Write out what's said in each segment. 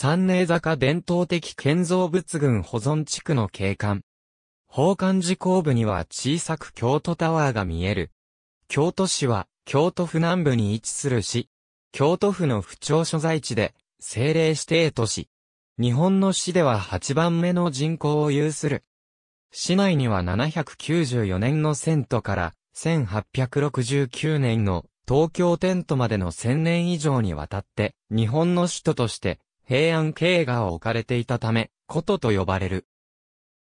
三名坂伝統的建造物群保存地区の景観。宝冠寺後部には小さく京都タワーが見える。京都市は京都府南部に位置する市。京都府の府庁所在地で政令指定都市。日本の市では8番目の人口を有する。市内には794年の遷都から1869年の東京テントまでの1000年以上にわたって日本の首都として平安営が置かれていたため、古都と呼ばれる。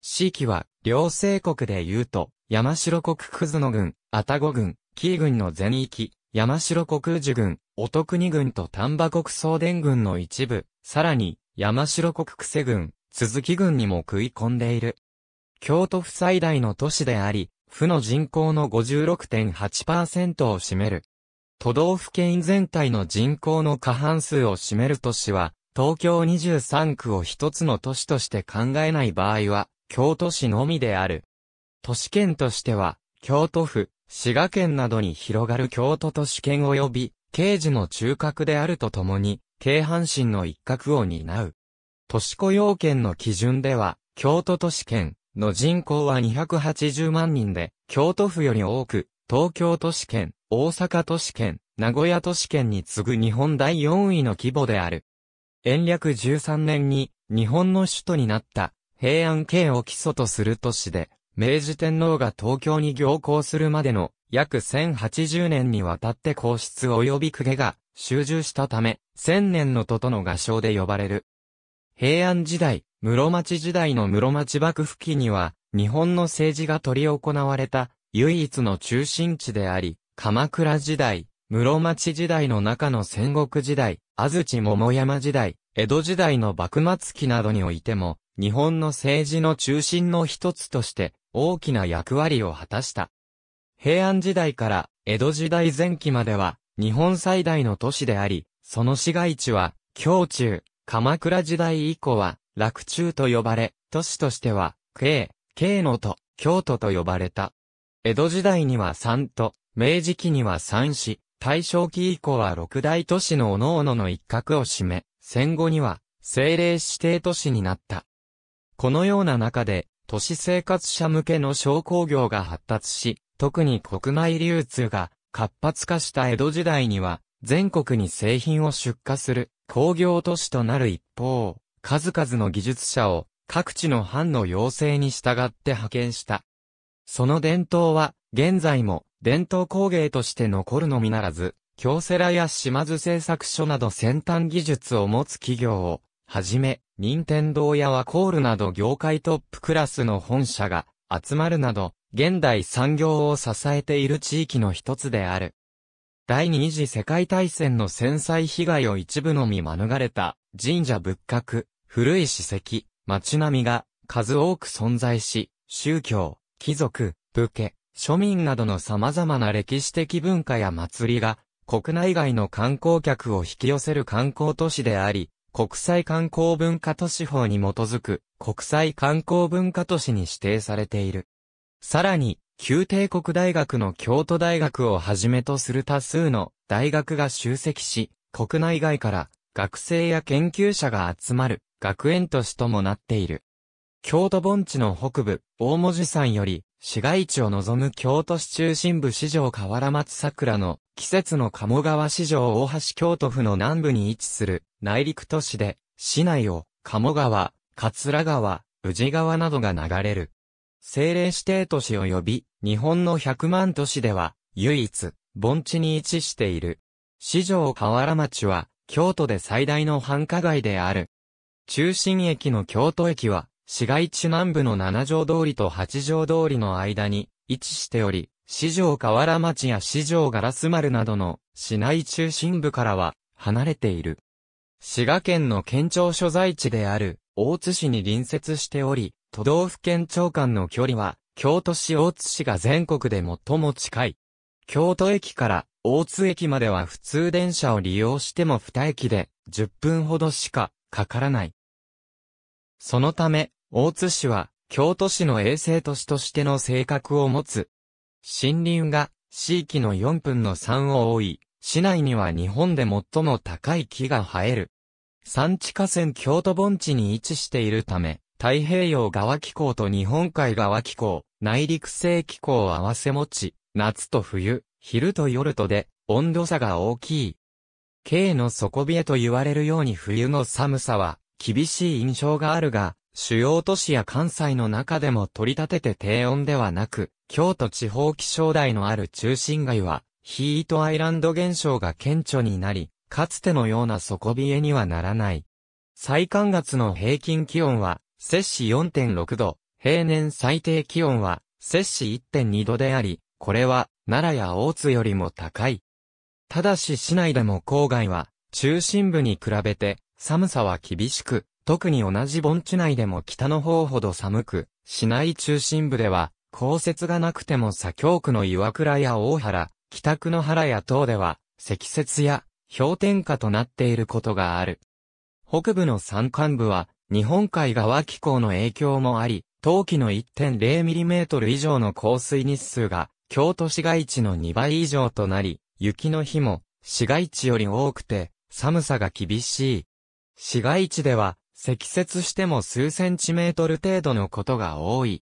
四季は、両政国で言うと、山城国葛野郡、タゴ郡、紀伊郡の全域、山城国宇治郡、徳国郡と丹波国総伝郡の一部、さらに、山城国久世郡、鈴木郡にも食い込んでいる。京都府最大の都市であり、府の人口の56.8%を占める。都道府県全体の人口の過半数を占める都市は、東京23区を一つの都市として考えない場合は、京都市のみである。都市圏としては、京都府、滋賀県などに広がる京都都市圏及び、刑事の中核であるとともに、京阪神の一角を担う。都市雇用圏の基準では、京都都市圏の人口は280万人で、京都府より多く、東京都市圏、大阪都市圏、名古屋都市圏に次ぐ日本第4位の規模である。延暦13年に日本の首都になった平安京を基礎とする都市で、明治天皇が東京に行幸するまでの約1080年にわたって皇室及び公家が集中したため、千年の都との合唱で呼ばれる。平安時代、室町時代の室町幕府期には、日本の政治が取り行われた唯一の中心地であり、鎌倉時代、室町時代の中の戦国時代、安土桃山時代、江戸時代の幕末期などにおいても、日本の政治の中心の一つとして、大きな役割を果たした。平安時代から江戸時代前期までは、日本最大の都市であり、その市街地は、京中、鎌倉時代以降は、洛中と呼ばれ、都市としては、京、京の都、京都と呼ばれた。江戸時代には三都、明治期には三市、大正期以降は六大都市の各々の一角を占め、戦後には政令指定都市になった。このような中で、都市生活者向けの商工業が発達し、特に国内流通が活発化した江戸時代には、全国に製品を出荷する工業都市となる一方、数々の技術者を各地の藩の要請に従って派遣した。その伝統は現在も伝統工芸として残るのみならず、京セラや島津製作所など先端技術を持つ企業を、はじめ、任天堂やワコールなど業界トップクラスの本社が集まるなど、現代産業を支えている地域の一つである。第二次世界大戦の戦災被害を一部のみ免れた神社仏閣、古い史跡、街並みが数多く存在し、宗教、貴族、武家、庶民などの様々な歴史的文化や祭りが、国内外の観光客を引き寄せる観光都市であり、国際観光文化都市法に基づく国際観光文化都市に指定されている。さらに、旧帝国大学の京都大学をはじめとする多数の大学が集積し、国内外から学生や研究者が集まる学園都市ともなっている。京都盆地の北部、大文字山より、市街地を望む京都市中心部市場河原町桜の、季節の鴨川市場大橋京都府の南部に位置する、内陸都市で、市内を、鴨川、桂川、宇治川などが流れる。政令指定都市及び、日本の百万都市では、唯一、盆地に位置している。市場河原町は、京都で最大の繁華街である。中心駅の京都駅は、市街地南部の七条通りと八条通りの間に位置しており、市場河原町や市場ガラス丸などの市内中心部からは離れている。滋賀県の県庁所在地である大津市に隣接しており、都道府県庁間の距離は京都市大津市が全国で最も近い。京都駅から大津駅までは普通電車を利用しても2駅で10分ほどしかかからない。そのため、大津市は、京都市の衛生都市としての性格を持つ。森林が、地域の4分の3を多い、市内には日本で最も高い木が生える。山地河川京都盆地に位置しているため、太平洋側気候と日本海側気候、内陸性気候を合わせ持ち、夏と冬、昼と夜とで、温度差が大きい。軽の底冷えと言われるように冬の寒さは、厳しい印象があるが、主要都市や関西の中でも取り立てて低温ではなく、京都地方気象台のある中心街は、ヒートアイランド現象が顕著になり、かつてのような底冷えにはならない。最寒月の平均気温は、摂氏4.6度、平年最低気温は、摂氏1.2度であり、これは、奈良や大津よりも高い。ただし市内でも郊外は、中心部に比べて、寒さは厳しく、特に同じ盆地内でも北の方ほど寒く、市内中心部では、降雪がなくても左京区の岩倉や大原、北区の原や等では、積雪や氷点下となっていることがある。北部の山間部は、日本海側気候の影響もあり、冬季の 1.0mm 以上の降水日数が、京都市街地の2倍以上となり、雪の日も、市街地より多くて、寒さが厳しい。市街地では、積雪しても数センチメートル程度のことが多い。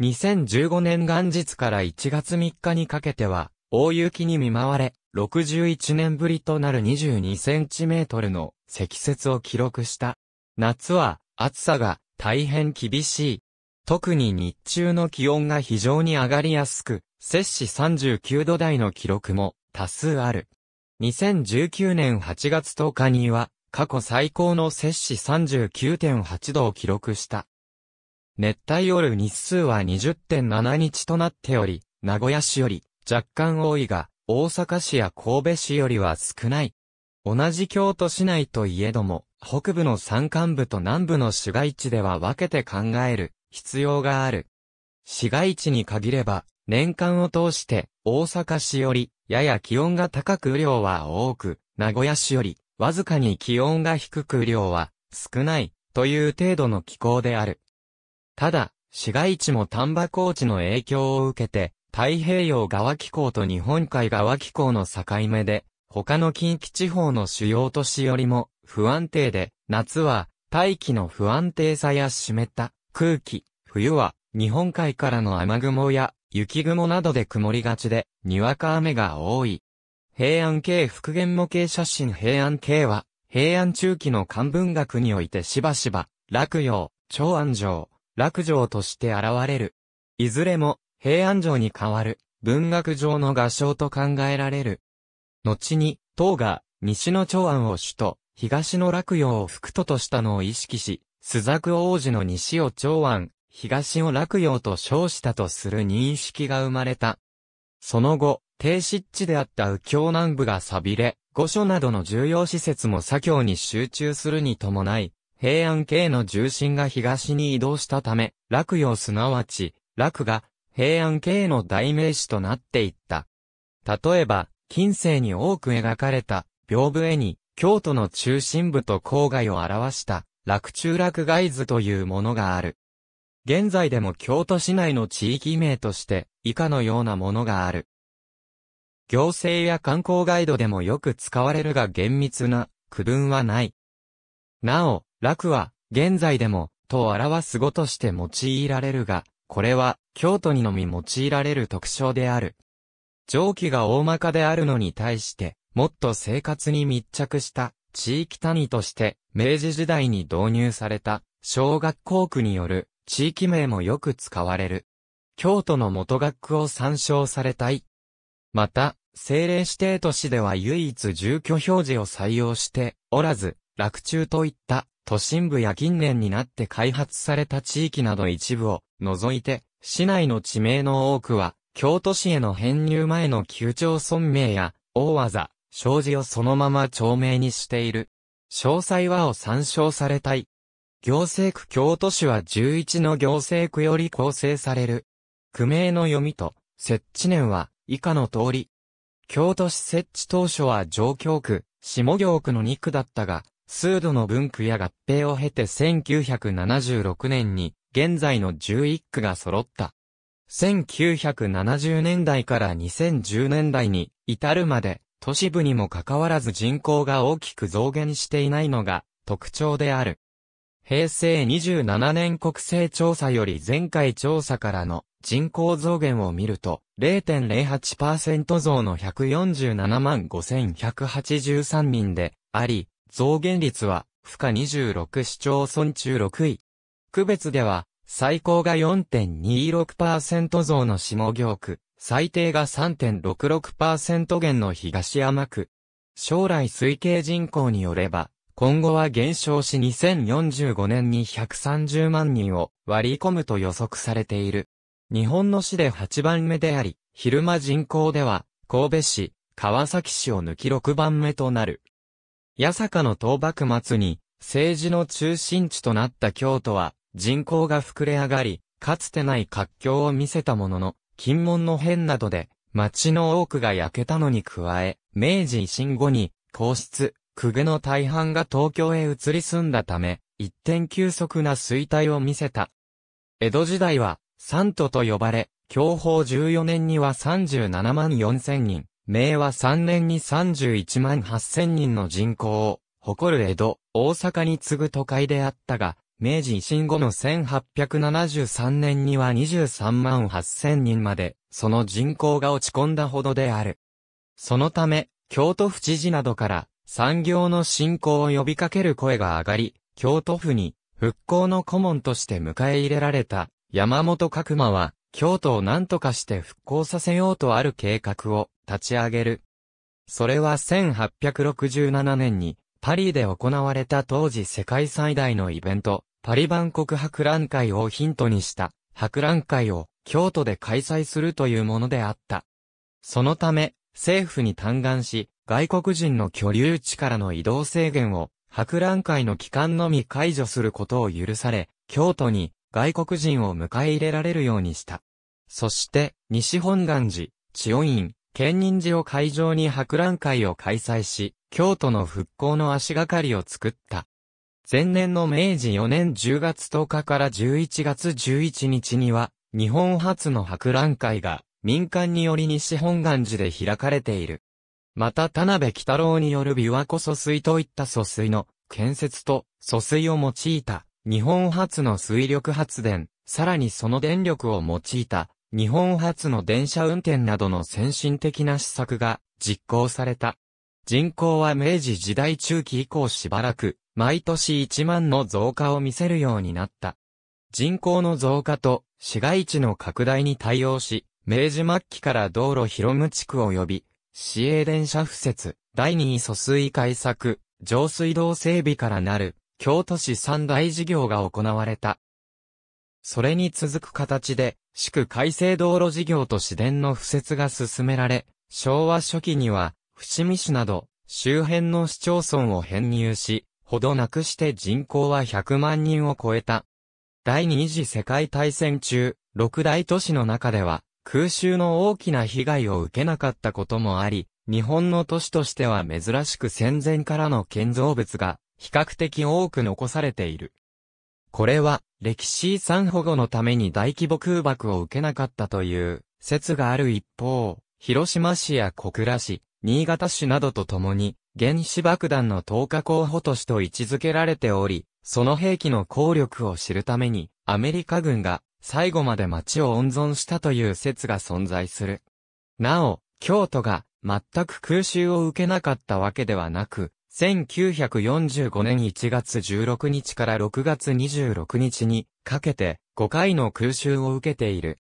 2015年元日から1月3日にかけては、大雪に見舞われ、61年ぶりとなる22センチメートルの積雪を記録した。夏は暑さが大変厳しい。特に日中の気温が非常に上がりやすく、摂氏39度台の記録も多数ある。2019年8月10日には過去最高の摂氏39.8度を記録した。熱帯夜日数は20.7日となっており、名古屋市より若干多いが、大阪市や神戸市よりは少ない。同じ京都市内といえども、北部の山間部と南部の市街地では分けて考える必要がある。市街地に限れば、年間を通して大阪市よりやや気温が高く雨量は多く、名古屋市よりわずかに気温が低く量は少ないという程度の気候である。ただ、市街地も丹波高地の影響を受けて、太平洋側気候と日本海側気候の境目で、他の近畿地方の主要都市よりも不安定で、夏は大気の不安定さや湿った空気、冬は日本海からの雨雲や雪雲などで曇りがちで、にわか雨が多い。平安系復元模型写真平安系は、平安中期の漢文学においてしばしば、落葉、長安城、落城として現れる。いずれも、平安城に代わる、文学上の画商と考えられる。後に、唐が、西の長安を首都、東の落葉を副都としたのを意識し、朱雀王子の西を長安、東を落葉と称したとする認識が生まれた。その後、低湿地であった右京南部が錆びれ、御所などの重要施設も左京に集中するに伴い、平安系の重心が東に移動したため、洛陽すなわち、洛が平安系の代名詞となっていった。例えば、近世に多く描かれた、屏風絵に、京都の中心部と郊外を表した、洛中洛外図というものがある。現在でも京都市内の地域名として、以下のようなものがある。行政や観光ガイドでもよく使われるが厳密な区分はない。なお、楽は、現在でも、と表す語として用いられるが、これは、京都にのみ用いられる特徴である。蒸気が大まかであるのに対して、もっと生活に密着した地域単位として、明治時代に導入された小学校区による地域名もよく使われる。京都の元学区を参照されたいまた、政令指定都市では唯一住居表示を採用しておらず、落中といった都心部や近年になって開発された地域など一部を除いて、市内の地名の多くは、京都市への編入前の旧町村名や、大技、障子をそのまま町名にしている。詳細はを参照されたい。行政区京都市は11の行政区より構成される。区名の読みと、設置年は、以下の通り。京都市設置当初は上京区、下京区の2区だったが、数度の分区や合併を経て1976年に、現在の11区が揃った。1970年代から2010年代に至るまで、都市部にもかかわらず人口が大きく増減していないのが特徴である。平成27年国勢調査より前回調査からの人口増減を見ると、0.08%増の147万5183人であり、増減率は、負荷26市町村中6位。区別では、最高が4.26%増の下行区、最低が3.66%減の東山区。将来推計人口によれば、今後は減少し2045年に130万人を割り込むと予測されている。日本の市で8番目であり、昼間人口では、神戸市、川崎市を抜き6番目となる。八坂の倒幕末に、政治の中心地となった京都は、人口が膨れ上がり、かつてない活況を見せたものの、金門の変などで、町の多くが焼けたのに加え、明治維新後に、皇室、公家の大半が東京へ移り住んだため、一点急速な衰退を見せた。江戸時代は、三都と呼ばれ、享保14年には37万4千人、明和3年に31万8千人の人口を、誇る江戸、大阪に次ぐ都会であったが、明治維新後の1873年には23万8千人まで、その人口が落ち込んだほどである。そのため、京都府知事などから、産業の振興を呼びかける声が上がり、京都府に復興の顧問として迎え入れられた山本角馬は、京都を何とかして復興させようとある計画を立ち上げる。それは1867年にパリで行われた当時世界最大のイベント、パリ万国博覧会をヒントにした博覧会を京都で開催するというものであった。そのため、政府に嘆願し、外国人の居留地からの移動制限を博覧会の期間のみ解除することを許され、京都に外国人を迎え入れられるようにした。そして、西本願寺、千代院、建仁寺を会場に博覧会を開催し、京都の復興の足がかりを作った。前年の明治4年10月10日から11月11日には、日本初の博覧会が民間により西本願寺で開かれている。また田辺喜太郎による琵琶湖疎水といった疎水の建設と疎水を用いた日本初の水力発電、さらにその電力を用いた日本初の電車運転などの先進的な施策が実行された。人口は明治時代中期以降しばらく毎年1万の増加を見せるようになった。人口の増加と市街地の拡大に対応し、明治末期から道路広務地区及び市営電車敷設、第二位疎水改作、上水道整備からなる、京都市三大事業が行われた。それに続く形で、区改正道路事業と市電の敷設が進められ、昭和初期には、伏見市など、周辺の市町村を編入し、ほどなくして人口は100万人を超えた。第二次世界大戦中、六大都市の中では、空襲の大きな被害を受けなかったこともあり、日本の都市としては珍しく戦前からの建造物が比較的多く残されている。これは歴史遺産保護のために大規模空爆を受けなかったという説がある一方、広島市や小倉市、新潟市などとともに原子爆弾の投下候補都市と位置づけられており、その兵器の効力を知るためにアメリカ軍が最後まで町を温存したという説が存在する。なお、京都が全く空襲を受けなかったわけではなく、1945年1月16日から6月26日にかけて5回の空襲を受けている。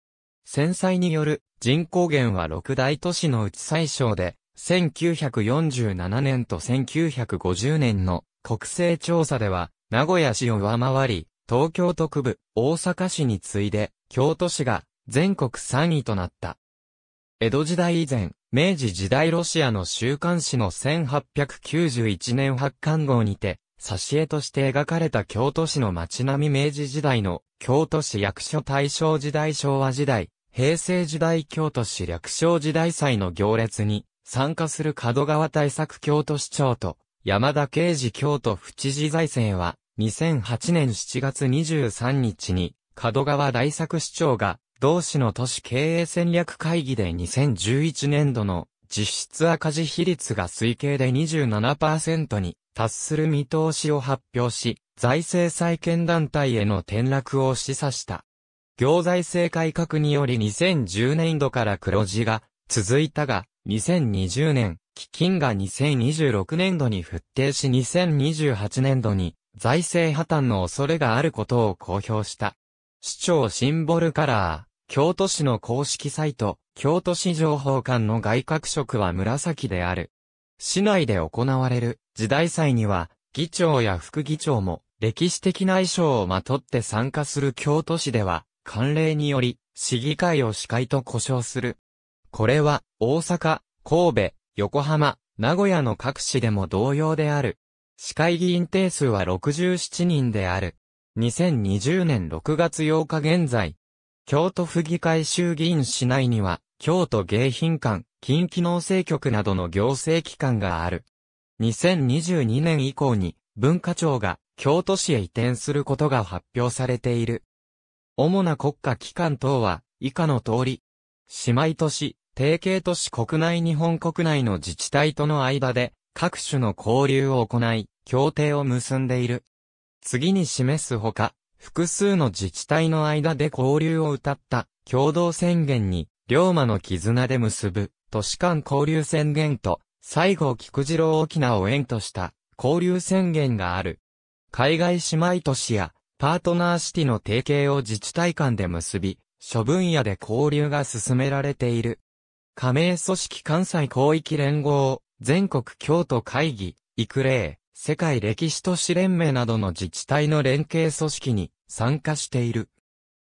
戦災による人口減は6大都市のうち最小で、1947年と1950年の国勢調査では名古屋市を上回り、東京都区部、大阪市に次いで、京都市が全国3位となった。江戸時代以前、明治時代ロシアの週刊誌の1891年発刊号にて、挿絵として描かれた京都市の街並み明治時代の京都市役所大正時代昭和時代、平成時代京都市略称時代祭の行列に参加する角川対策京都市長と山田啓治京都府知事財政は2008年7月23日に、角川大作市長が、同市の都市経営戦略会議で2011年度の実質赤字比率が推計で27%に達する見通しを発表し、財政再建団体への転落を示唆した。行財政改革により2010年度から黒字が続いたが、2020年、基金が2026年度に復定し2028年度に財政破綻の恐れがあることを公表した。市長シンボルカラー、京都市の公式サイト、京都市情報館の外郭色は紫である。市内で行われる時代祭には、議長や副議長も歴史的な衣装をまとって参加する京都市では、慣例により、市議会を司会と呼称する。これは、大阪、神戸、横浜、名古屋の各市でも同様である。市会議員定数は67人である。2020年6月8日現在、京都府議会衆議院市内には、京都迎賓館、近畿農政局などの行政機関がある。2022年以降に、文化庁が京都市へ移転することが発表されている。主な国家機関等は、以下の通り、姉妹都市、提携都市国内日本国内の自治体との間で、各種の交流を行い、協定を結んでいる。次に示すほか、複数の自治体の間で交流を謳った共同宣言に、龍馬の絆で結ぶ都市間交流宣言と、西郷菊次郎沖縄を縁とした交流宣言がある。海外姉妹都市やパートナーシティの提携を自治体間で結び、諸分野で交流が進められている。加盟組織関西広域連合全国京都会議、育例、世界歴史都市連盟などの自治体の連携組織に参加している。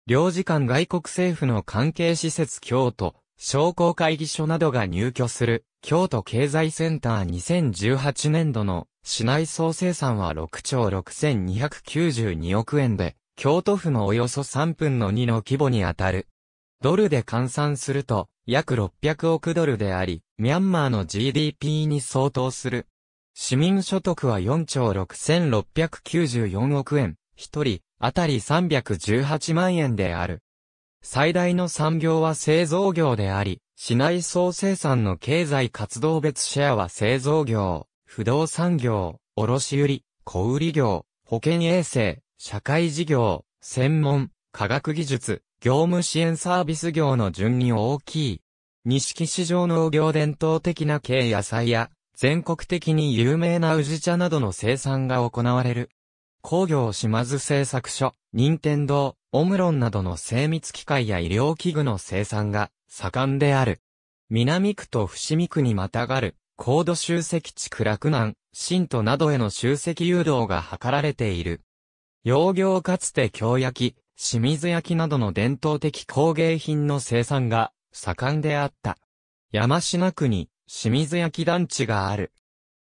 領事館外国政府の関係施設京都、商工会議所などが入居する、京都経済センター2018年度の市内総生産は6兆6292億円で、京都府のおよそ3分の2の規模にあたる。ドルで換算すると、約600億ドルであり、ミャンマーの GDP に相当する。市民所得は4兆6694億円、一人、あたり318万円である。最大の産業は製造業であり、市内総生産の経済活動別シェアは製造業、不動産業、卸売、小売業、保健衛生、社会事業、専門、科学技術、業務支援サービス業の順に大きい。錦市場農業伝統的な軽野菜や、全国的に有名な宇治茶などの生産が行われる。工業島津製作所、任天堂、オムロンなどの精密機械や医療器具の生産が盛んである。南区と伏見区にまたがる、高度集積地区洛南、新都などへの集積誘導が図られている。洋業かつて京焼き、清水焼きなどの伝統的工芸品の生産が盛んであった。山科区に清水焼団地がある。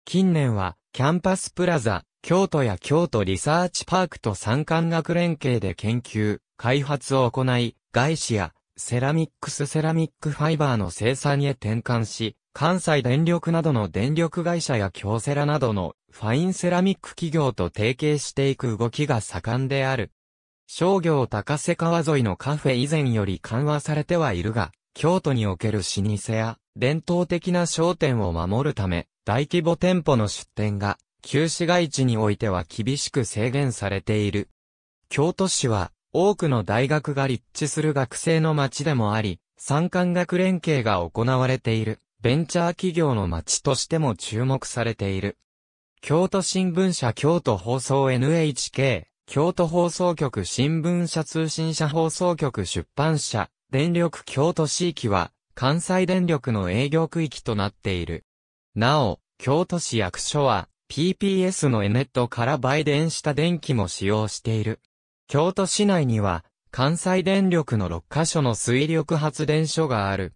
近年はキャンパスプラザ、京都や京都リサーチパークと参観学連携で研究、開発を行い、外資やセラミックスセラミックファイバーの生産へ転換し、関西電力などの電力会社や京セラなどのファインセラミック企業と提携していく動きが盛んである。商業高瀬川沿いのカフェ以前より緩和されてはいるが、京都における老舗や伝統的な商店を守るため、大規模店舗の出店が、旧市街地においては厳しく制限されている。京都市は、多くの大学が立地する学生の街でもあり、産官学連携が行われている、ベンチャー企業の街としても注目されている。京都新聞社京都放送 NHK、京都放送局新聞社通信社放送局出版社、電力京都市域は、関西電力の営業区域となっている。なお、京都市役所は、PPS のエネットから売電した電気も使用している。京都市内には、関西電力の6カ所の水力発電所がある。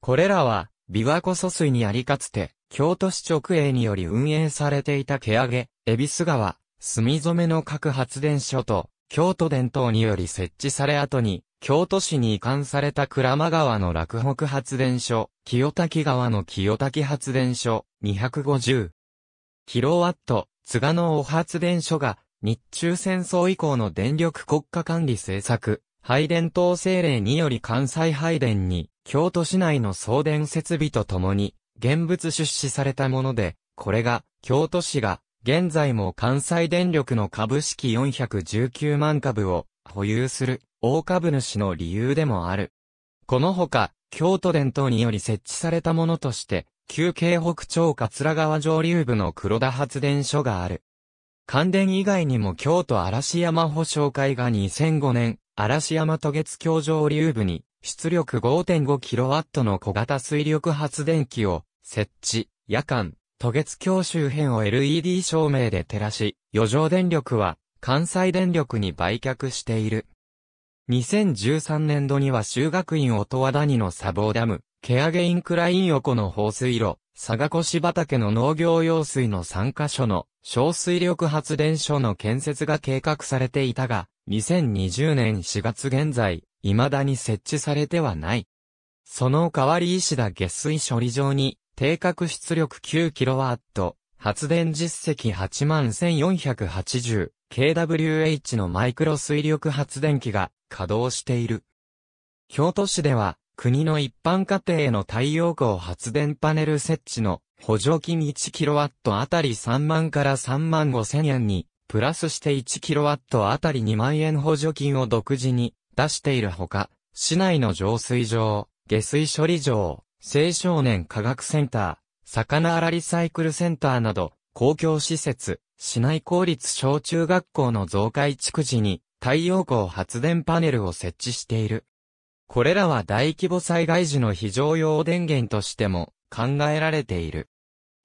これらは、琵琶湖疎水にありかつて、京都市直営により運営されていた毛上げ、恵比寿川、墨染の各発電所と、京都電灯により設置され後に、京都市に移管された倉間川の落北発電所、清滝川の清滝発電所、250キロワット、津賀のお発電所が、日中戦争以降の電力国家管理政策、配電等政令により関西配電に、京都市内の送電設備とともに、現物出資されたもので、これが、京都市が、現在も関西電力の株式419万株を保有する大株主の理由でもある。このほか、京都伝統により設置されたものとして、旧京北町桂川上流部の黒田発電所がある。関電以外にも京都嵐山保証会が2005年、嵐山渡月橋上流部に、出力 5.5kW の小型水力発電機を設置、夜間、渡月橋周辺を LED 照明で照らし、余剰電力は関西電力に売却している。2013年度には修学院音和谷の砂防ダム、ケアゲインクライン横の放水路、佐賀越畑の農業用水の3カ所の小水力発電所の建設が計画されていたが、2020年4月現在、未だに設置されてはない。その代わり石田下水処理場に、定格出力 9kW、発電実績81,480、KWH のマイクロ水力発電機が稼働している。京都市では、国の一般家庭への太陽光発電パネル設置の補助金 1kW あたり3万から3万5千円に、プラスして 1kW あたり2万円補助金を独自に出しているほか、市内の浄水場、下水処理場、青少年科学センター、魚あらリサイクルセンターなど、公共施設、市内公立小中学校の増改築時に太陽光発電パネルを設置している。これらは大規模災害時の非常用電源としても考えられている。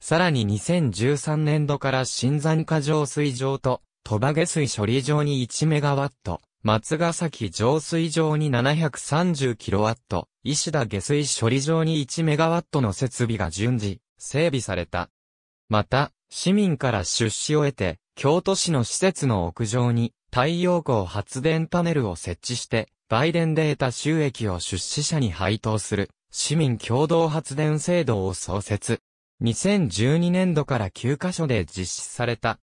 さらに2013年度から新山化浄水場と鳥羽下水処理場に1メガワット、松ヶ崎浄水場に730キロワット、石田下水処理場に1メガワットの設備が順次整備された。また、市民から出資を得て、京都市の施設の屋上に太陽光発電パネルを設置して、売電で得た収益を出資者に配当する市民共同発電制度を創設。2012年度から9カ所で実施された。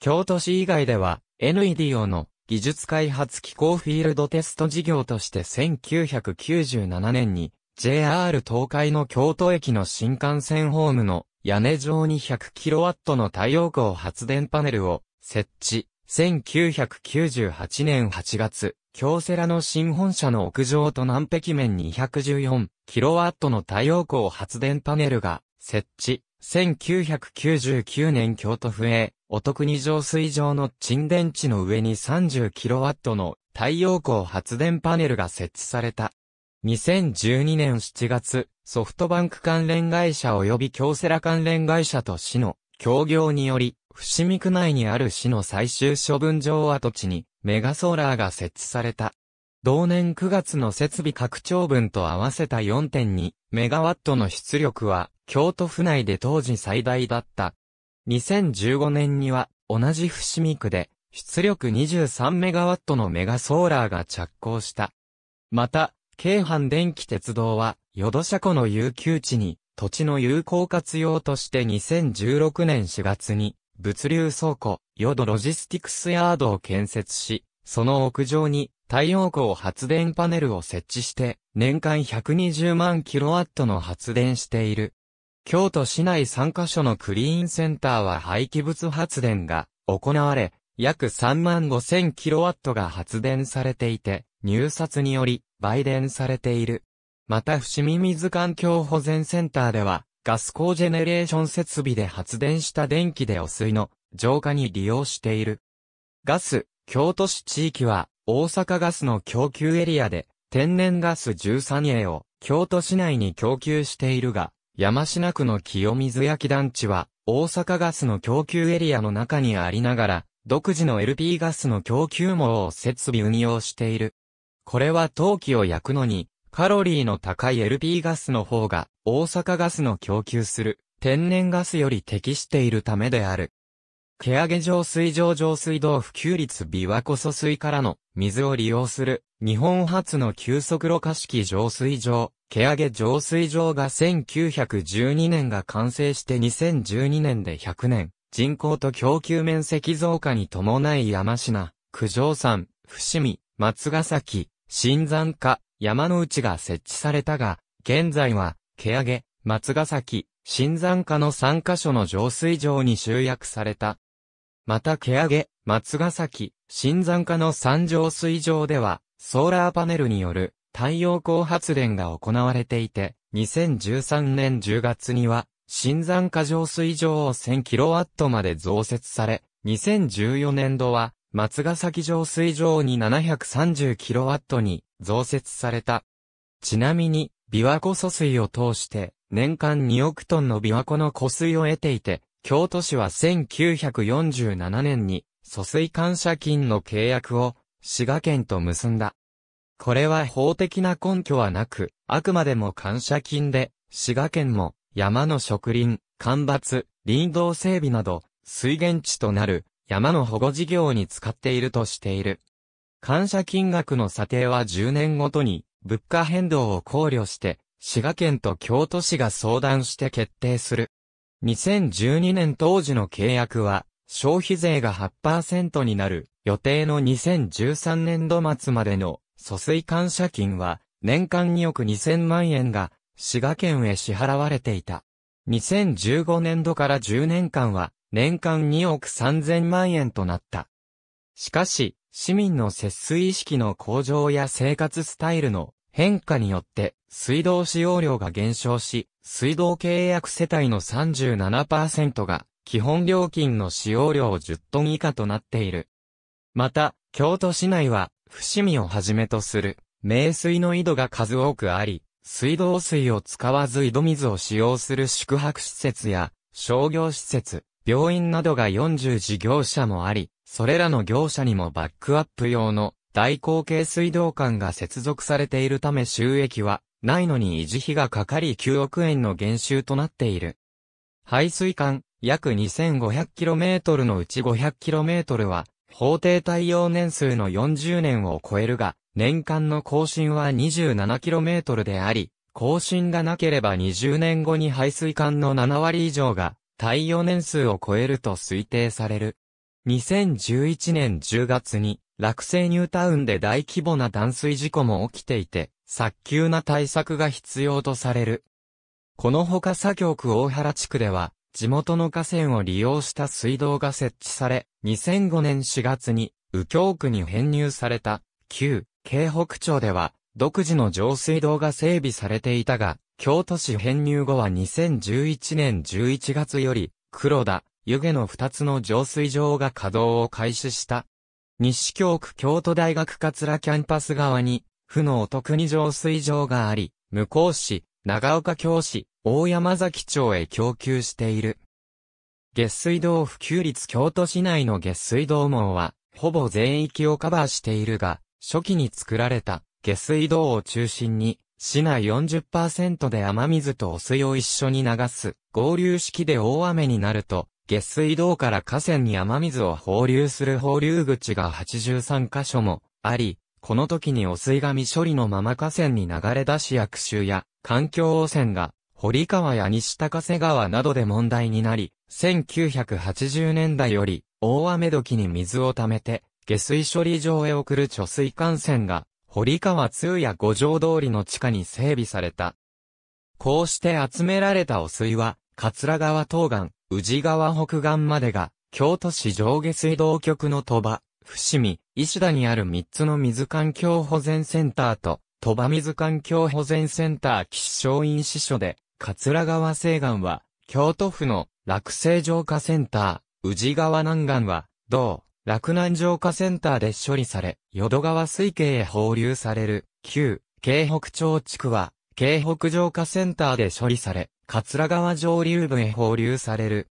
京都市以外では NEDO の技術開発機構フィールドテスト事業として1997年に JR 東海の京都駅の新幹線ホームの屋根上に 100kW の太陽光発電パネルを設置。1998年8月、京セラの新本社の屋上と南壁面に 214kW の太陽光発電パネルが設置。1999年京都府へ、お得に浄水場の沈殿地の上に 30kW の太陽光発電パネルが設置された。2012年7月、ソフトバンク関連会社及び京セラ関連会社と市の協業により、伏見区内にある市の最終処分場跡地にメガソーラーが設置された。同年9月の設備拡張分と合わせた4.2メガワットの出力は京都府内で当時最大だった。2015年には同じ伏見区で出力23メガワットのメガソーラーが着工した。また、京阪電気鉄道はヨシャ湖の有給地に、土地の有効活用として2016年4月に、物流倉庫、ヨドロジスティクスヤードを建設し、その屋上に太陽光発電パネルを設置して、年間120万キロワットの発電している。京都市内3カ所のクリーンセンターは廃棄物発電が行われ、約3万5千キロワットが発電されていて、入札により売電されている。また伏見水環境保全センターでは、ガスコージェネレーション設備で発電した電気で汚水の浄化に利用している。ガス、京都市地域は、大阪ガスの供給エリアで、天然ガス 13A を京都市内に供給しているが、山科区の清水焼団地は、大阪ガスの供給エリアの中にありながら、独自の LP ガスの供給網を設備運用している。これは陶器を焼くのに、カロリーの高い LP ガスの方が、大阪ガスの供給する、天然ガスより適しているためである。毛上げ浄水場浄水道普及率琵琶湖疎水からの水を利用する日本初の急速ろ過式浄水場、毛上げ浄水場が1912年が完成して2012年で100年、人口と供給面積増加に伴い山品、九条山、伏見、松ヶ崎、新山下、山の内が設置されたが、現在は、毛上げ、松ヶ崎、新山下の3カ所の浄水場に集約された。また毛上げ、松ヶ崎、新山下の3浄水場では、ソーラーパネルによる太陽光発電が行われていて、2013年10月には、新山下浄水場を 1000kW まで増設され、2014年度は、松ヶ崎浄水場に 730kW に増設された。ちなみに、琵琶湖疎水を通して、年間2億トンの琵琶湖の湖水を得ていて、京都市は1947年に、疎水感謝金の契約を、滋賀県と結んだ。これは法的な根拠はなく、あくまでも感謝金で、滋賀県も、山の植林、干ばつ、林道整備など、水源地となる、山の保護事業に使っているとしている。感謝金額の査定は10年ごとに、物価変動を考慮して、滋賀県と京都市が相談して決定する。2012年当時の契約は、消費税が8%になる予定の2013年度末までの疎水感謝金は年間2億2000万円が滋賀県へ支払われていた。2015年度から10年間は年間2億3000万円となった。しかし、市民の節水意識の向上や生活スタイルの変化によって、水道使用量が減少し、水道契約世帯の37%が、基本料金の使用量10トン以下となっている。また、京都市内は、伏見をはじめとする、名水の井戸が数多くあり、水道水を使わず井戸水を使用する宿泊施設や、商業施設、病院などが40事業者もあり、それらの業者にもバックアップ用の大口径水道管が接続されているため収益はないのに維持費がかかり9億円の減収となっている。排水管約 2500km のうち 500km は法定対応年数の40年を超えるが、年間の更新は 27km であり、更新がなければ20年後に排水管の7割以上が対応年数を超えると推定される。2011年10月に、落成ニュータウンで大規模な断水事故も起きていて、早急な対策が必要とされる。このほか左京区大原地区では、地元の河川を利用した水道が設置され、2005年4月に、右京区に編入された、旧、京北町では、独自の上水道が整備されていたが、京都市編入後は2011年11月より、黒田、湯気の二つの浄水場が稼働を開始した。西京区京都大学桂キャンパス側に、府のお得に浄水場があり、向こう市、長岡京市、大山崎町へ供給している。下水道普及率京都市内の下水道網は、ほぼ全域をカバーしているが、初期に作られた下水道を中心に、市内40%で雨水と汚水を一緒に流す合流式で大雨になると、下水道から河川に雨水を放流する放流口が83カ所もあり、この時に汚水が未処理のまま河川に流れ出し悪臭や環境汚染が堀川や西高瀬川などで問題になり、1980年代より大雨時に水を溜めて下水処理場へ送る貯水幹線が堀川通や五条通りの地下に整備された。こうして集められた汚水は、桂川東岸、宇治川北岸までが、京都市上下水道局の鳥羽、伏見、石田にある3つの水環境保全センターと、鳥羽水環境保全センター吉祥院支所で、桂川西岸は、京都府の落成浄化センター、宇治川南岸は、同、落南浄化センターで処理され、淀川水系へ放流される、旧、京北町地区は、京北浄化センターで処理され、桂川上流部へ放流される。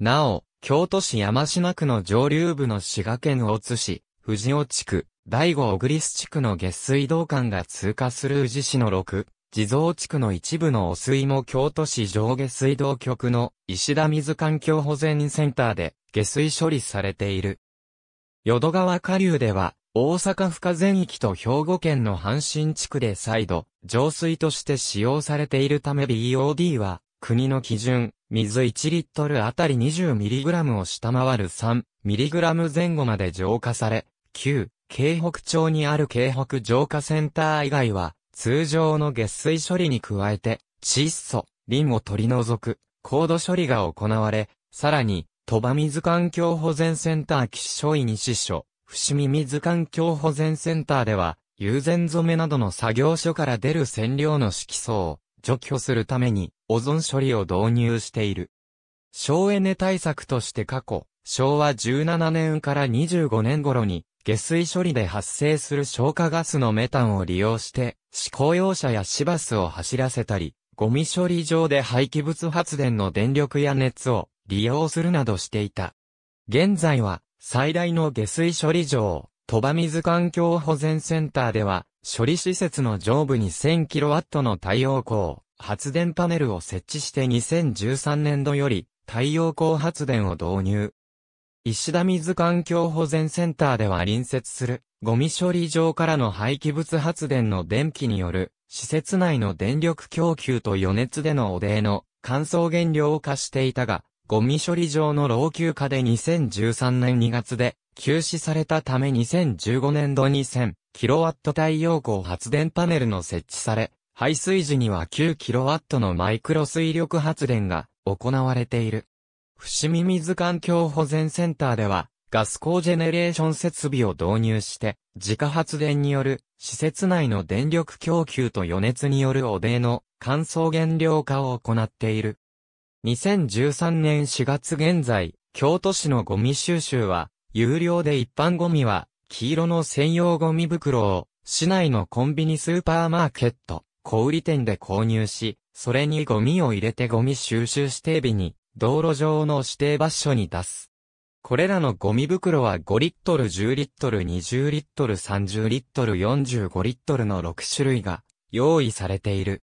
なお、京都市山科区の上流部の滋賀県大津市、藤尾地区、第五小栗地区の下水道管が通過する宇治市の6、地蔵地区の一部の汚水も京都市上下水道局の石田水環境保全センターで下水処理されている。淀川下流では大阪府下全域と兵庫県の阪神地区で再度、浄水として使用されているため BOD は、国の基準、水1リットルあたり 20mg を下回る 3mg 前後まで浄化され、旧、京北町にある京北浄化センター以外は、通常の下水処理に加えて、窒素、リンを取り除く、高度処理が行われ、さらに、鳥羽水環境保全センター岸所井西所、伏見水環境保全センターでは、友禅染めなどの作業所から出る染料の色素を除去するために、オゾン処理を導入している。省エネ対策として過去、昭和17年から25年頃に、下水処理で発生する消化ガスのメタンを利用して、試行用車やシバスを走らせたり、ゴミ処理場で廃棄物発電の電力や熱を利用するなどしていた。現在は、最大の下水処理場、鳥羽水環境保全センターでは、処理施設の上部に 1000kW の太陽光、発電パネルを設置して2013年度より太陽光発電を導入。石田水環境保全センターでは隣接するゴミ処理場からの廃棄物発電の電気による施設内の電力供給と余熱での汚泥の乾燥原料を化していたが、ゴミ処理場の老朽化で2013年2月で休止されたため2015年度に 1000kW 太陽光発電パネルの設置され、排水時には 9kW のマイクロ水力発電が行われている。伏見水環境保全センターでは、ガスコジェネレーション設備を導入して、自家発電による施設内の電力供給と余熱による汚泥の乾燥原料化を行っている。2013年4月現在、京都市のゴミ収集は、有料で一般ゴミは、黄色の専用ゴミ袋を、市内のコンビニスーパーマーケット、小売店で購入し、それにゴミを入れてゴミ収集指定日に、道路上の指定場所に出す。これらのゴミ袋は5リットル、10リットル、20リットル、30リットル、45リットルの6種類が用意されている。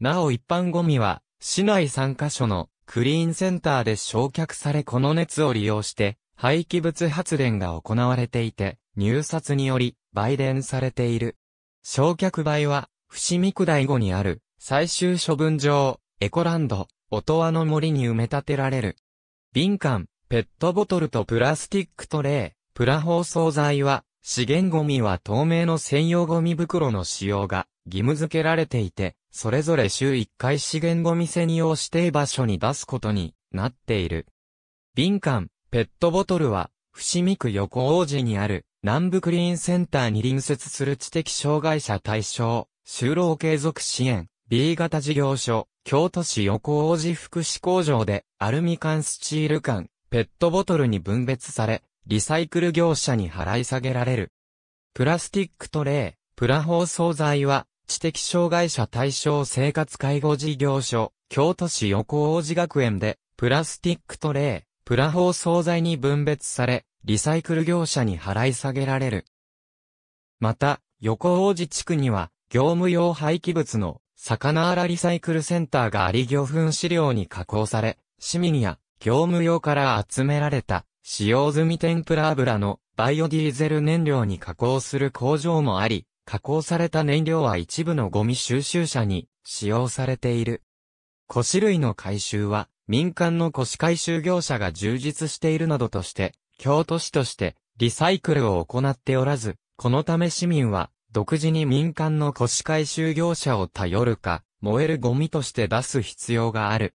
なお一般ゴミは市内3カ所のクリーンセンターで焼却されこの熱を利用して、廃棄物発電が行われていて、入札により、売電されている。焼却売は、伏見区第後にある、最終処分場、エコランド、音羽の森に埋め立てられる。瓶缶、ペットボトルとプラスティックトレイ、プラ包装材は、資源ゴミは透明の専用ゴミ袋の使用が義務付けられていて、それぞれ週1回資源ゴミ専用指定場所に出すことになっている。瓶缶、ペットボトルは、伏見区横王子にある南部クリーンセンターに隣接する知的障害者対象、就労継続支援、B 型事業所、京都市横王子福祉工場でアルミ缶スチール缶、ペットボトルに分別され、リサイクル業者に払い下げられる。プラスティックトレイ、プラ包装材は、知的障害者対象生活介護事業所、京都市横王子学園で、プラスティックトレイ、プラ包装材に分別され、リサイクル業者に払い下げられる。また、横王子地区には、業務用廃棄物の魚荒リサイクルセンターがあり魚粉飼料に加工され、市民や業務用から集められた使用済み天ぷら油のバイオディーゼル燃料に加工する工場もあり、加工された燃料は一部のゴミ収集車に使用されている。古紙類の回収は民間の古紙回収業者が充実しているなどとして、京都市としてリサイクルを行っておらず、このため市民は独自に民間の古紙回収業者を頼るか、燃えるゴミとして出す必要がある。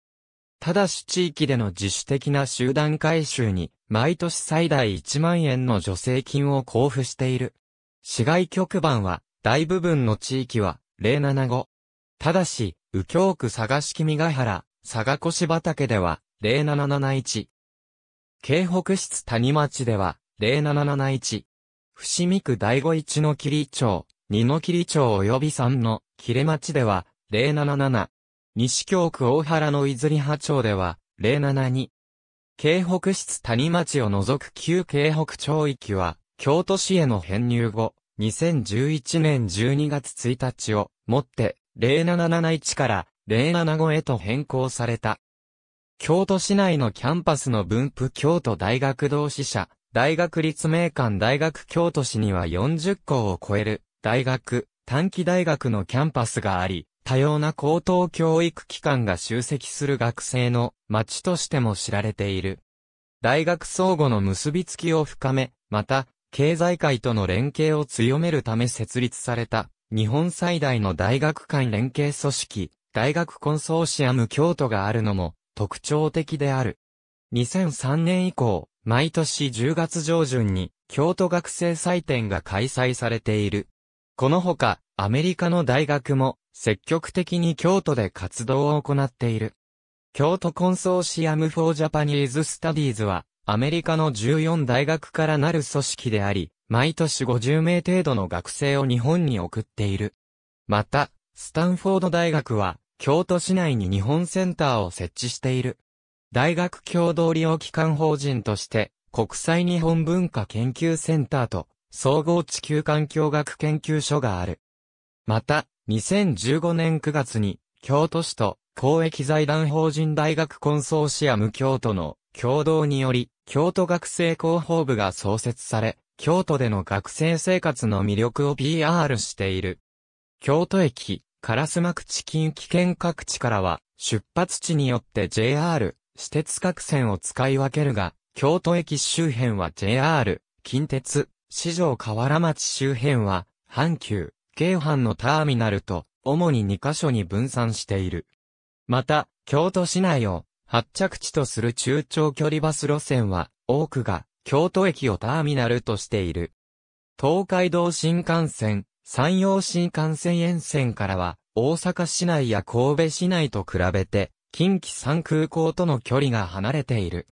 ただし地域での自主的な集団回収に、毎年最大1万円の助成金を交付している。市街局番は、大部分の地域は、075。ただし、右京区佐賀市君ヶ原、佐賀越畑では、0771。京北室谷町では、0771。伏見区第五一の霧町、二の霧町及び三の切町では、077。西京区大原の泉葉町では、072。京北室谷町を除く旧京北町域は、京都市への編入後、2011年12月1日をもって0771から075へと変更された。京都市内のキャンパスの分布京都大学同志社、大学立命館大学京都市には40校を超える大学、短期大学のキャンパスがあり、多様な高等教育機関が集積する学生の街としても知られている。大学相互の結びつきを深め、また、経済界との連携を強めるため設立された、日本最大の大学間連携組織、大学コンソーシアム京都があるのも特徴的である。2003年以降、毎年10月上旬に京都学生祭典が開催されている。このほか、アメリカの大学も積極的に京都で活動を行っている。京都コンソーシアム・フォー・ジャパニーズ・スタディーズは、アメリカの14大学からなる組織であり、毎年50名程度の学生を日本に送っている。また、スタンフォード大学は、京都市内に日本センターを設置している。大学共同利用機関法人として、国際日本文化研究センターと、総合地球環境学研究所がある。また、2015年9月に、京都市と公益財団法人大学コンソーシアム京都の共同により、京都学生広報部が創設され、京都での学生生活の魅力を PR している。京都駅、烏丸地近危険各地からは、出発地によって JR、私鉄各線を使い分けるが、京都駅周辺は JR、近鉄、四条河原町周辺は、阪急、京阪のターミナルと、主に2カ所に分散している。また、京都市内を、発着地とする中長距離バス路線は、多くが、京都駅をターミナルとしている。東海道新幹線、山陽新幹線沿線からは、大阪市内や神戸市内と比べて、近畿3空港との距離が離れている。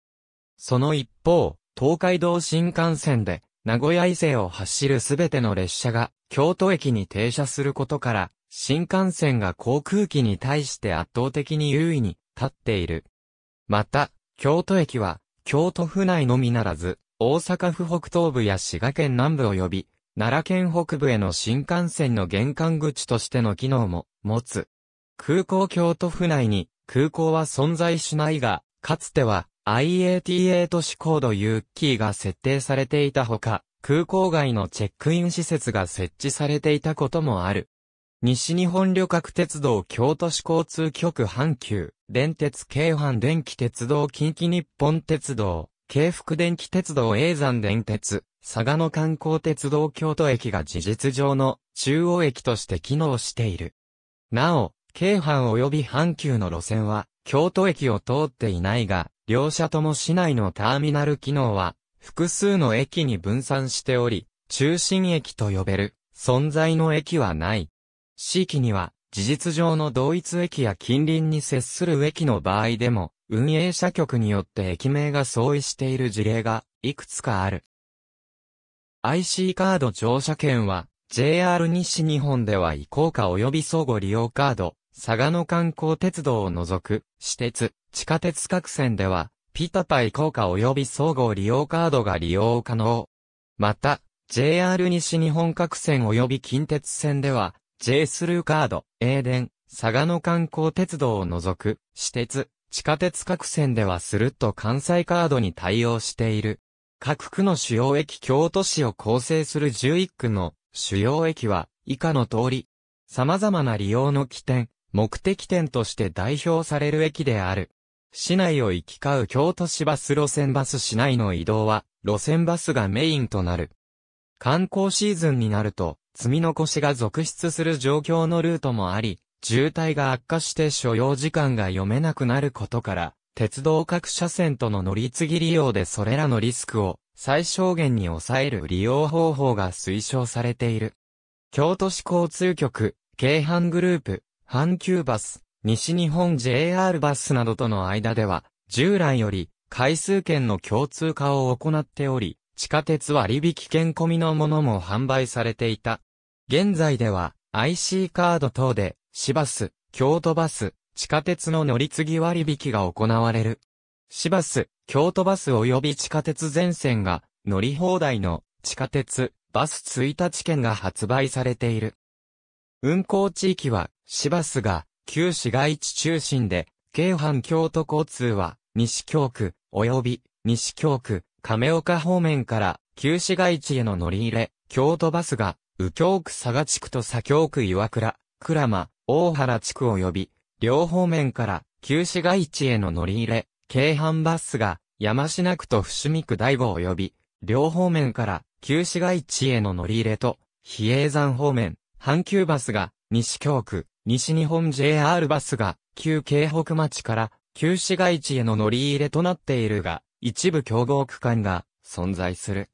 その一方、東海道新幹線で、名古屋伊勢を走るすべての列車が、京都駅に停車することから、新幹線が航空機に対して圧倒的に優位に立っている。また、京都駅は、京都府内のみならず、大阪府北東部や滋賀県南部及び、奈良県北部への新幹線の玄関口としての機能も持つ。空港京都府内に空港は存在しないが、かつては IATA 都市コドユ U キーが設定されていたほか、空港外のチェックイン施設が設置されていたこともある。西日本旅客鉄道京都市交通局阪急、電鉄京阪電気鉄道近畿日本鉄道、京福電気鉄道永山電鉄、佐賀の観光鉄道京都駅が事実上の中央駅として機能している。なお、京阪及び阪急の路線は、京都駅を通っていないが、両社とも市内のターミナル機能は、複数の駅に分散しており、中心駅と呼べる、存在の駅はない。市域には、事実上の同一駅や近隣に接する駅の場合でも、運営者局によって駅名が相違している事例が、いくつかある。IC カード乗車券は、JR 西日本では移行か及び相互利用カード、佐賀の観光鉄道を除く、私鉄、地下鉄各線では、ピタパ移行下及び相互利用カードが利用可能。また、JR 西日本各線及び近鉄線では、J スルーカード、A 電、佐賀の観光鉄道を除く、私鉄、地下鉄各線ではスルッと関西カードに対応している。各区の主要駅京都市を構成する11区の主要駅は以下の通り、様々な利用の起点、目的点として代表される駅である。市内を行き交う京都市バス路線バス市内の移動は、路線バスがメインとなる。観光シーズンになると、積み残しが続出する状況のルートもあり、渋滞が悪化して所要時間が読めなくなることから、鉄道各車線との乗り継ぎ利用でそれらのリスクを最小限に抑える利用方法が推奨されている。京都市交通局、京阪グループ、阪急バス、西日本 JR バスなどとの間では、従来より回数券の共通化を行っており、地下鉄割引券込みのものも販売されていた。現在では IC カード等で、市バス、京都バス、地下鉄の乗り継ぎ割引が行われる。市バス、京都バス及び地下鉄全線が乗り放題の地下鉄、バス1日券が発売されている。運行地域は、市バスが旧市街地中心で、京阪京都交通は西京区及び西京区、亀岡方面から旧市街地への乗り入れ、京都バスが、右京区佐賀地区と左京区岩倉、倉間、大原地区及び、両方面から旧市街地への乗り入れ、京阪バスが、山科区と伏見区大郷及び、両方面から旧市街地への乗り入れと、比叡山方面、阪急バスが、西京区、西日本 JR バスが、旧京北町から、旧市街地への乗り入れとなっているが、一部競合区間が存在する。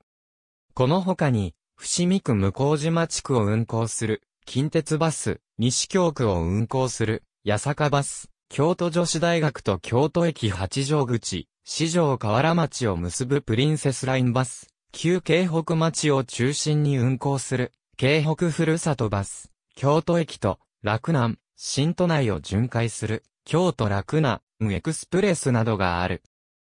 この他に、伏見区向島地区を運行する、近鉄バス、西京区を運行する、八坂バス、京都女子大学と京都駅八条口、四条河原町を結ぶプリンセスラインバス、旧京北町を中心に運行する、京北ふるさとバス、京都駅と、楽南、新都内を巡回する、京都楽南、エクスプレスなどがある。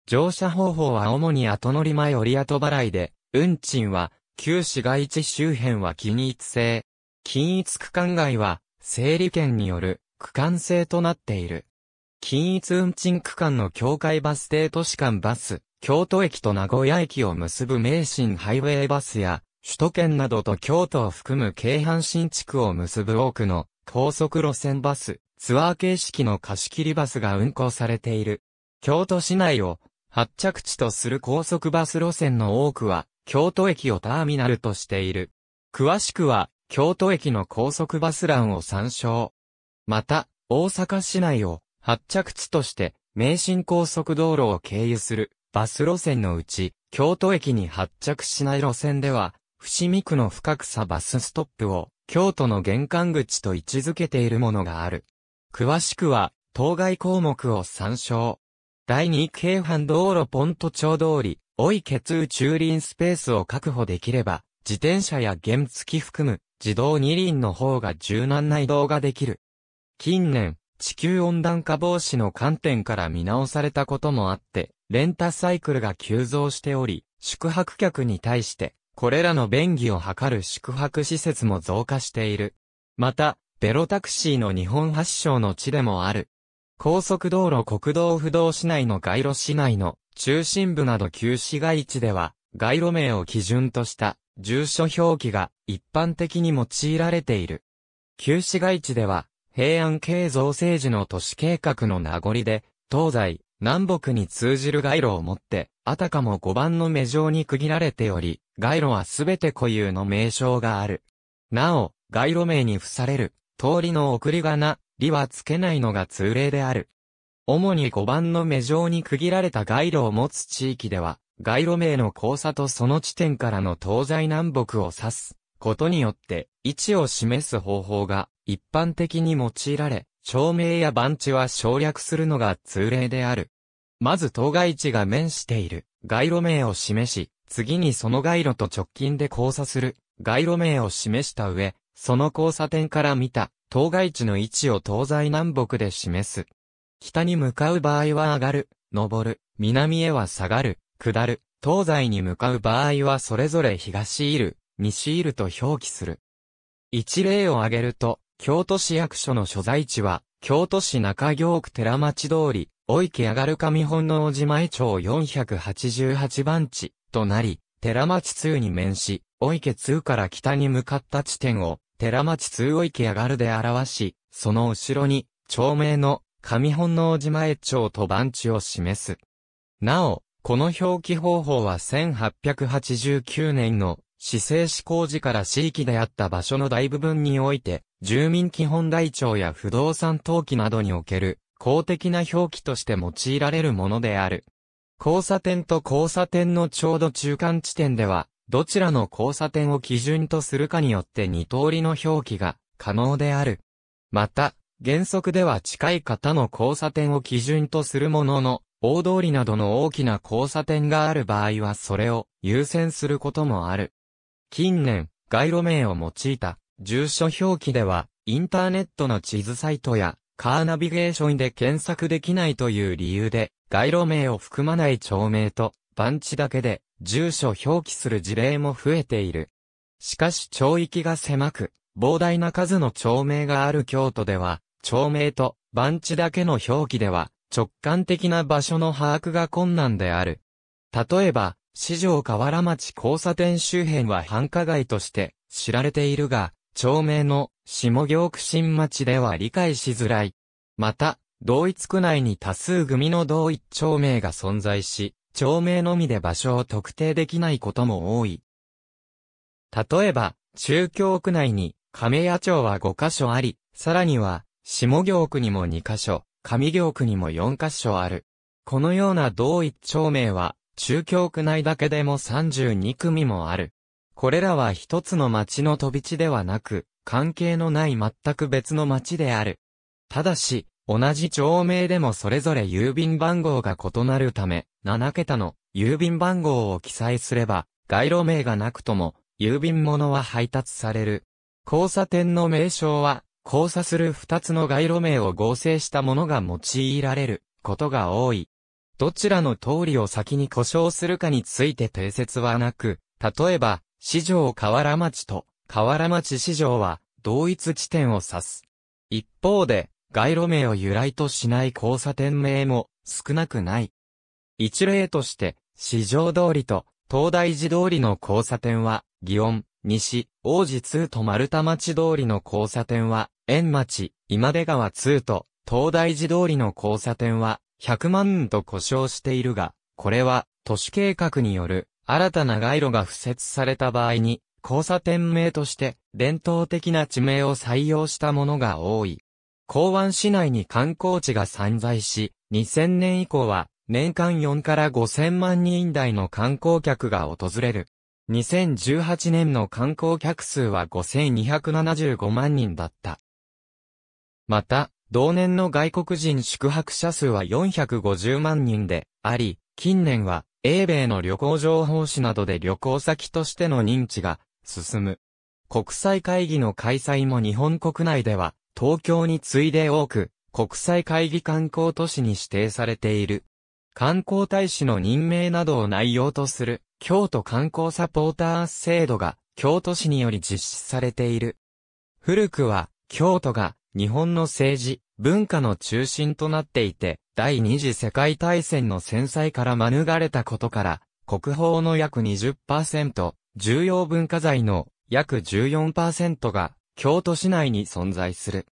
乗車方法は主に後乗り前折り後払いで、運賃は、旧市街地周辺は均一性。均一区間外は、整理券による区間制となっている。均一運賃区間の境界バス停都市間バス、京都駅と名古屋駅を結ぶ名神ハイウェイバスや、首都圏などと京都を含む京阪新地区を結ぶ多くの高速路線バス、ツアー形式の貸し切りバスが運行されている。京都市内を発着地とする高速バス路線の多くは、京都駅をターミナルとしている。詳しくは、京都駅の高速バス欄を参照。また、大阪市内を発着地として、名神高速道路を経由するバス路線のうち、京都駅に発着しない路線では、伏見区の深草バスストップを京都の玄関口と位置づけているものがある。詳しくは、当該項目を参照。第2京阪道路ポント町通り、おい血通駐輪スペースを確保できれば、自転車や原付き含む自動二輪の方が柔軟な移動ができる。近年、地球温暖化防止の観点から見直されたこともあって、レンタサイクルが急増しており、宿泊客に対して、これらの便宜を図る宿泊施設も増加している。また、ベロタクシーの日本発祥の地でもある、高速道路国道不動市内の街路市内の中心部など旧市街地では、街路名を基準とした住所表記が一般的に用いられている。旧市街地では、平安系造成時の都市計画の名残で、東西、南北に通じる街路をもって、あたかも5番の目状に区切られており、街路はすべて固有の名称がある。なお、街路名に付される、通りの送り仮名、理はつけないのが通例である。主に5番の目状に区切られた街路を持つ地域では、街路名の交差とその地点からの東西南北を指すことによって位置を示す方法が一般的に用いられ、照明や番地は省略するのが通例である。まず当該地が面している街路名を示し、次にその街路と直近で交差する街路名を示した上、その交差点から見た当該地の位置を東西南北で示す。北に向かう場合は上がる、上る、南へは下がる、下る、東西に向かう場合はそれぞれ東いる、西いると表記する。一例を挙げると、京都市役所の所在地は、京都市中京区寺町通り、お池上がる上本能寺前町488番地となり、寺町通に面し、お池通から北に向かった地点を、寺町通を池上がるで表し、その後ろに、町名の上本能寺前町と番地を示す。なお、この表記方法は1889年の市政施工時から市域であった場所の大部分において、住民基本台帳や不動産登記などにおける公的な表記として用いられるものである。交差点と交差点のちょうど中間地点では、どちらの交差点を基準とするかによって二通りの表記が可能である。また、原則では近い方の交差点を基準とするものの、大通りなどの大きな交差点がある場合はそれを優先することもある。近年、街路名を用いた住所表記では、インターネットの地図サイトやカーナビゲーションで検索できないという理由で、街路名を含まない町名と番地だけで住所表記する事例も増えている。しかし町域が狭く、膨大な数の町名がある京都では、町名と番地だけの表記では、直感的な場所の把握が困難である。例えば、四条河原町交差点周辺は繁華街として知られているが、町名の下行区新町では理解しづらい。また、同一区内に多数組の同一町名が存在し、町名のみで場所を特定できないことも多い。例えば、中京区内に亀屋町は5カ所あり、さらには、下行区にも2カ所、上行区にも4カ所ある。このような同一町名は、中京区内だけでも32組もある。これらは一つの町の飛び地ではなく、関係のない全く別の町である。ただし、同じ町名でもそれぞれ郵便番号が異なるため、7桁の郵便番号を記載すれば、街路名がなくとも、郵便物は配達される。交差点の名称は、交差する2つの街路名を合成したものが用いられることが多い。どちらの通りを先に故障するかについて定説はなく、例えば、市場河原町と河原町市場は同一地点を指す。一方で、街路名を由来としない交差点名も少なくない。一例として、市場通りと東大寺通りの交差点は、祇園、西、王子通と丸太町通りの交差点は、円町、今出川通と東大寺通りの交差点は、100万と故障しているが、これは都市計画による新たな街路が付設された場合に、交差点名として伝統的な地名を採用したものが多い。港湾市内に観光地が散在し、2000年以降は年間4から5000万人台の観光客が訪れる。2018年の観光客数は5275万人だった。また、同年の外国人宿泊者数は450万人であり、近年は英米の旅行情報誌などで旅行先としての認知が進む。国際会議の開催も日本国内では東京に次いで多く、国際会議観光都市に指定されている。観光大使の任命などを内容とする、京都観光サポーター制度が、京都市により実施されている。古くは、京都が、日本の政治、文化の中心となっていて、第二次世界大戦の戦災から免れたことから、国宝の約20%、重要文化財の約14%が京都市内に存在する。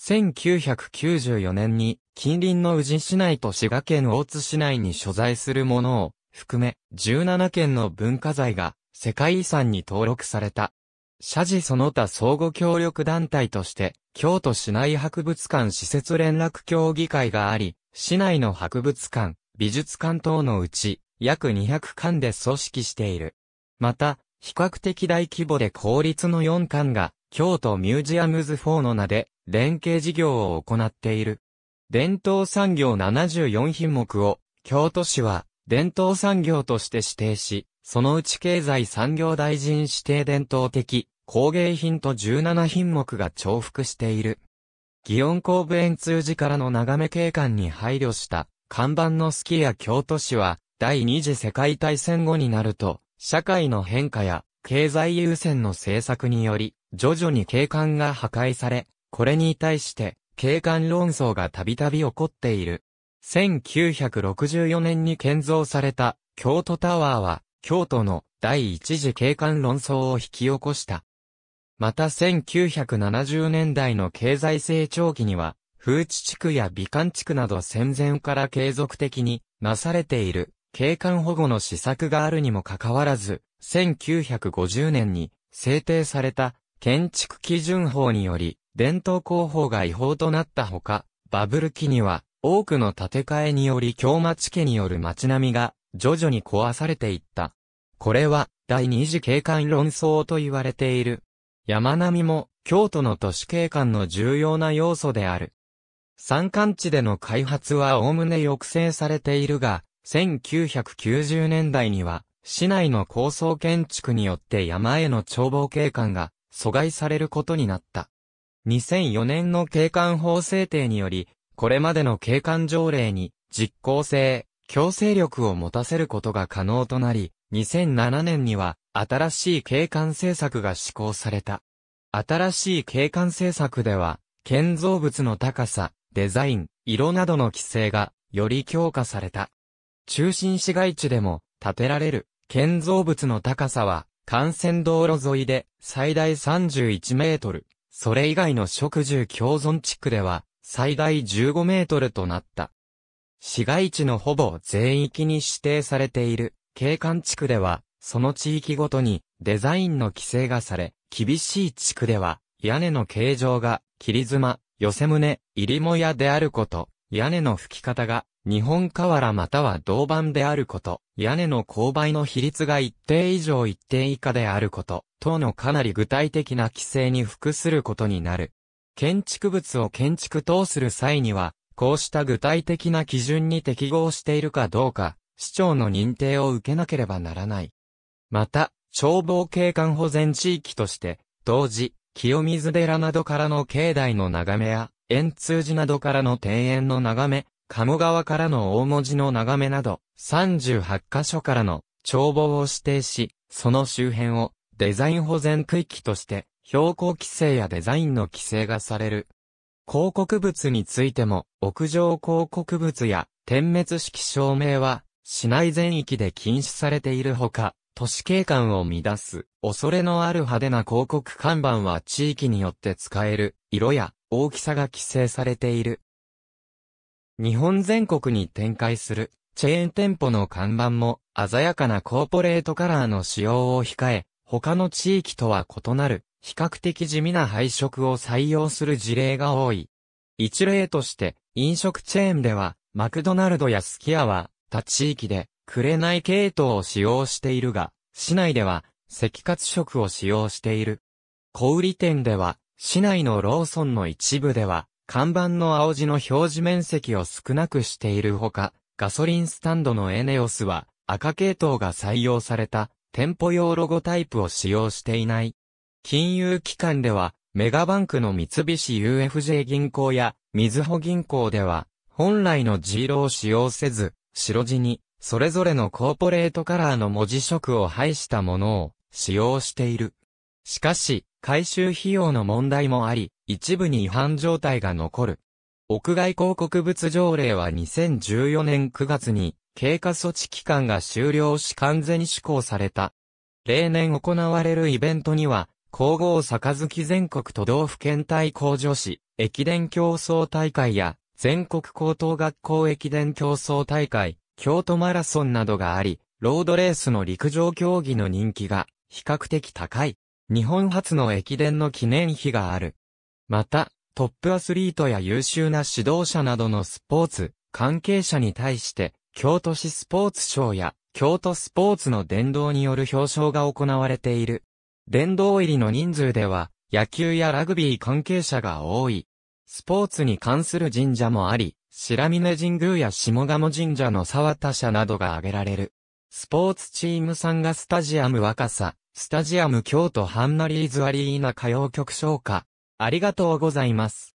1994年に近隣の宇治市内と滋賀県大津市内に所在するものを含め17件の文化財が世界遺産に登録された。社寺その他相互協力団体として京都市内博物館施設連絡協議会があり、市内の博物館、美術館等のうち約200館で組織している。また、比較的大規模で公立の4館が京都ミュージアムズ4の名で、連携事業を行っている。伝統産業74品目を、京都市は、伝統産業として指定し、そのうち経済産業大臣指定伝統的、工芸品と17品目が重複している。祇園公部園通寺からの眺め景観に配慮した、看板のスキや京都市は、第二次世界大戦後になると、社会の変化や、経済優先の政策により、徐々に景観が破壊され、これに対して景観論争がたびたび起こっている。1964年に建造された京都タワーは京都の第一次景観論争を引き起こした。また1970年代の経済成長期には風地地区や美観地区など戦前から継続的になされている景観保護の施策があるにもかかわらず、1950年に制定された建築基準法により、伝統工法が違法となったほか、バブル期には、多くの建て替えにより京町家による町並みが、徐々に壊されていった。これは、第二次景観論争と言われている。山並みも、京都の都市景観の重要な要素である。山間地での開発は概ね抑制されているが、1990年代には、市内の高層建築によって山への眺望景観が阻害されることになった。2004年の警官法制定により、これまでの警官条例に実効性、強制力を持たせることが可能となり、2007年には新しい警官政策が施行された。新しい景観政策では、建造物の高さ、デザイン、色などの規制が、より強化された。中心市街地でも、建てられる、建造物の高さは、幹線道路沿いで最大31メートル、それ以外の植樹共存地区では最大15メートルとなった。市街地のほぼ全域に指定されている景観地区では、その地域ごとにデザインの規制がされ、厳しい地区では屋根の形状が切り妻、寄せ胸、入りもやであること、屋根の吹き方が日本瓦または銅板であること、屋根の勾配の比率が一定以上一定以下であること、等のかなり具体的な規制に服することになる。建築物を建築等する際には、こうした具体的な基準に適合しているかどうか、市長の認定を受けなければならない。また、消防景観保全地域として、同時、清水寺などからの境内の眺めや、円通寺などからの庭園の眺め、鴨川からの大文字の眺めなど、38カ所からの眺望を指定し、その周辺をデザイン保全区域として、標高規制やデザインの規制がされる。広告物についても、屋上広告物や点滅式照明は、市内全域で禁止されているほか、都市景観を乱す、恐れのある派手な広告看板は地域によって使える、色や大きさが規制されている。日本全国に展開するチェーン店舗の看板も鮮やかなコーポレートカラーの使用を控え、他の地域とは異なる比較的地味な配色を採用する事例が多い。一例として飲食チェーンではマクドナルドやスキアは他地域で紅系統を使用しているが、市内では赤活色を使用している。小売店では市内のローソンの一部では看板の青字の表示面積を少なくしているほか、ガソリンスタンドのエネオスは赤系統が採用された店舗用ロゴタイプを使用していない。金融機関ではメガバンクの三菱 UFJ 銀行やみずほ銀行では本来のジーロを使用せず白地にそれぞれのコーポレートカラーの文字色を配したものを使用している。しかし回収費用の問題もあり一部に違反状態が残る。屋外広告物条例は2014年9月に経過措置期間が終了し完全に施行された。例年行われるイベントには、皇后杯全国都道府県対抗女子、駅伝競争大会や、全国高等学校駅伝競争大会、京都マラソンなどがあり、ロードレースの陸上競技の人気が比較的高い。日本初の駅伝の記念碑がある。また、トップアスリートや優秀な指導者などのスポーツ、関係者に対して、京都市スポーツ賞や、京都スポーツの殿堂による表彰が行われている。殿堂入りの人数では、野球やラグビー関係者が多い。スポーツに関する神社もあり、白峰神宮や下鴨神社の沢田社などが挙げられる。スポーツチームさんがスタジアム若さ、スタジアム京都ハンナリーズアリーナ歌謡曲唱歌、ありがとうございます。